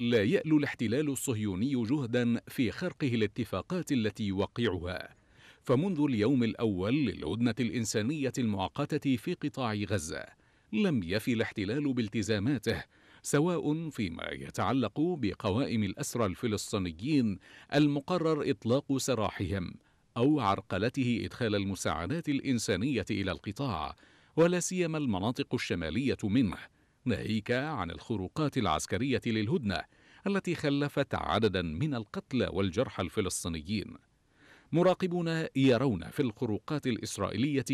لا يألو الاحتلال الصهيوني جهدا في خرقه الاتفاقات التي يوقعها فمنذ اليوم الأول للهدنة الإنسانية المؤقتة في قطاع غزة لم يفي الاحتلال بالتزاماته سواء فيما يتعلق بقوائم الأسرى الفلسطينيين المقرر إطلاق سراحهم أو عرقلته إدخال المساعدات الإنسانية إلى القطاع ولا سيما المناطق الشمالية منه ناهيك عن الخروقات العسكرية للهدنة التي خلفت عددا من القتلى والجرحى الفلسطينيين مراقبون يرون في الخروقات الإسرائيلية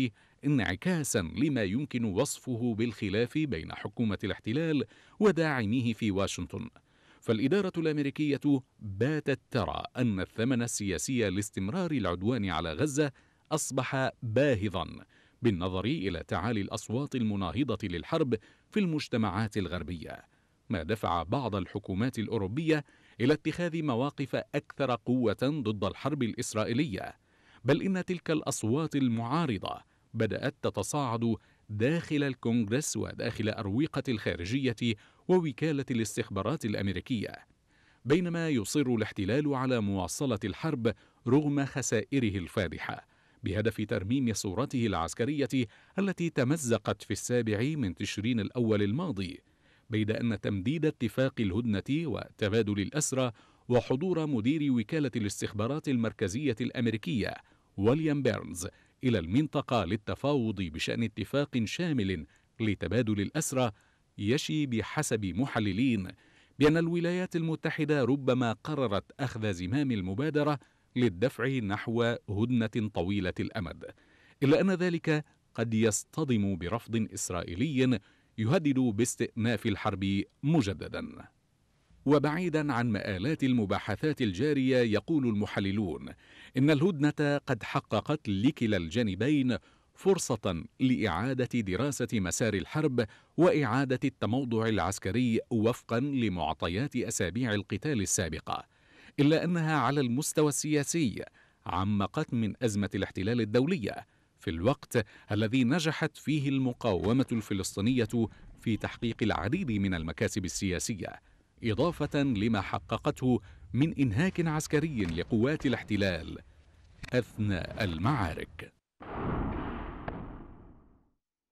انعكاسا لما يمكن وصفه بالخلاف بين حكومة الاحتلال وداعميه في واشنطن فالإدارة الأمريكية باتت ترى أن الثمن السياسي لاستمرار العدوان على غزة أصبح باهظا بالنظر إلى تعالي الأصوات المناهضة للحرب في المجتمعات الغربية ما دفع بعض الحكومات الأوروبية إلى اتخاذ مواقف أكثر قوة ضد الحرب الإسرائيلية بل إن تلك الأصوات المعارضة بدأت تتصاعد داخل الكونغرس وداخل أروقة الخارجية ووكالة الاستخبارات الأمريكية بينما يصر الاحتلال على مواصلة الحرب رغم خسائره الفادحة بهدف ترميم صورته العسكرية التي تمزقت في السابع من تشرين الأول الماضي بيد أن تمديد اتفاق الهدنة وتبادل الأسرى وحضور مدير وكالة الاستخبارات المركزية الأمريكية ويليام بيرنز إلى المنطقة للتفاوض بشأن اتفاق شامل لتبادل الأسرى يشي بحسب محللين بأن الولايات المتحدة ربما قررت أخذ زمام المبادرة للدفع نحو هدنة طويلة الأمد إلا أن ذلك قد يصطدم برفض إسرائيلي يهدد باستئناف الحرب مجددا وبعيدا عن مآلات المباحثات الجارية يقول المحللون إن الهدنة قد حققت لكلا الجانبين فرصة لإعادة دراسة مسار الحرب وإعادة التموضع العسكري وفقا لمعطيات أسابيع القتال السابقة إلا أنها على المستوى السياسي عمقت من أزمة الاحتلال الدولية في الوقت الذي نجحت فيه المقاومة الفلسطينية في تحقيق العديد من المكاسب السياسية إضافة لما حققته من إنهاك عسكري لقوات الاحتلال أثناء المعارك